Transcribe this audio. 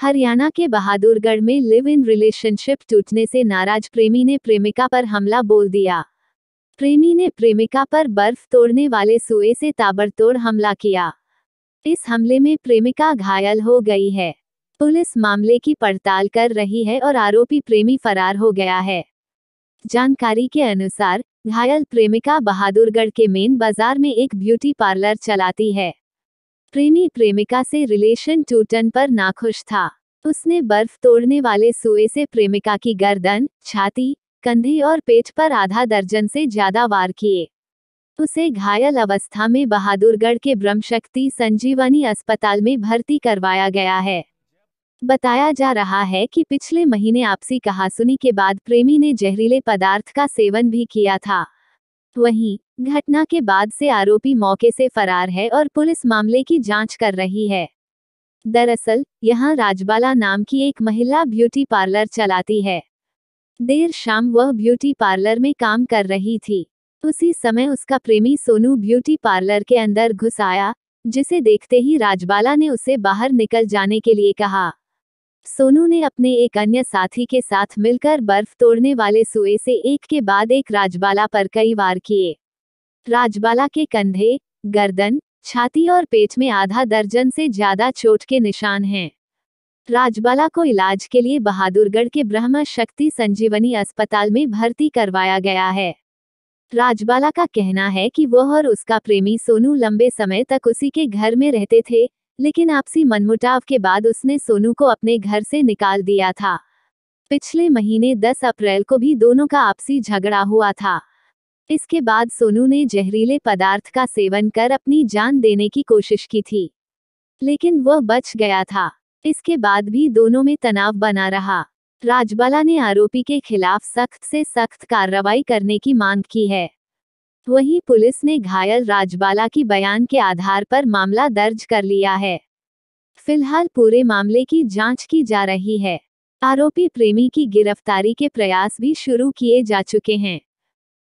हरियाणा के बहादुरगढ़ में live in relationship टूटने से नाराज प्रेमी ने प्रेमिका पर हमला बोल दिया प्रेमी ने प्रेमिका पर बर्फ तोड़ने वाले सुए से ताबड़तोड़ हमला किया इस हमले में प्रेमिका घायल हो गई है पुलिस मामले की पड़ताल कर रही है और आरोपी प्रेमी फरार हो गया है जानकारी के अनुसार घायल प्रेमिका बहादुरगढ़ के मेन बाजार में एक ब्यूटी पार्लर चलाती है प्रेमी प्रेमिका से रिलेशन टूटन पर नाखुश था उसने बर्फ तोड़ने वाले सुए से प्रेमिका की गर्दन छाती कंधे और पेट पर आधा दर्जन से ज्यादा वार किए उसे घायल अवस्था में बहादुरगढ़ के ब्रह्मशक्ति संजीवनी अस्पताल में भर्ती करवाया गया है बताया जा रहा है कि पिछले महीने आपसी कहासुनी के बाद प्रेमी ने जहरीले पदार्थ का सेवन भी किया था वहीं घटना के बाद से आरोपी मौके से फरार है और पुलिस मामले की जांच कर रही है दरअसल यहां राजबाला नाम की एक महिला ब्यूटी पार्लर चलाती है देर शाम वह ब्यूटी पार्लर में काम कर रही थी उसी समय उसका प्रेमी सोनू ब्यूटी पार्लर के अंदर घुस आया जिसे देखते ही राजबाला ने उसे बाहर निकल जाने के लिए कहा सोनू ने अपने एक अन्य साथी के साथ मिलकर बर्फ तोड़ने वाले सुए से एक के बाद एक राजबाला पर कई वार किए राजबाला के कंधे गर्दन छाती और पेट में आधा दर्जन से ज्यादा चोट के निशान हैं राजबाला को इलाज के लिए बहादुरगढ़ के ब्रह्म शक्ति संजीवनी अस्पताल में भर्ती करवाया गया है राजबाला का कहना है कि वह और उसका प्रेमी सोनू लंबे समय तक उसी के घर में रहते थे लेकिन आपसी मनमुटाव के बाद उसने सोनू को अपने घर से निकाल दिया था पिछले महीने 10 अप्रैल को भी दोनों का आपसी झगड़ा हुआ था इसके बाद सोनू ने जहरीले पदार्थ का सेवन कर अपनी जान देने की कोशिश की थी लेकिन वह बच गया था इसके बाद भी दोनों में तनाव बना रहा राजबाला ने आरोपी के खिलाफ सख्त से सख्त कार्रवाई करने की मांग की है वहीं पुलिस ने घायल राजबाला की बयान के आधार पर मामला दर्ज कर लिया है फिलहाल पूरे मामले की जांच की जा रही है आरोपी प्रेमी की गिरफ्तारी के प्रयास भी शुरू किए जा चुके हैं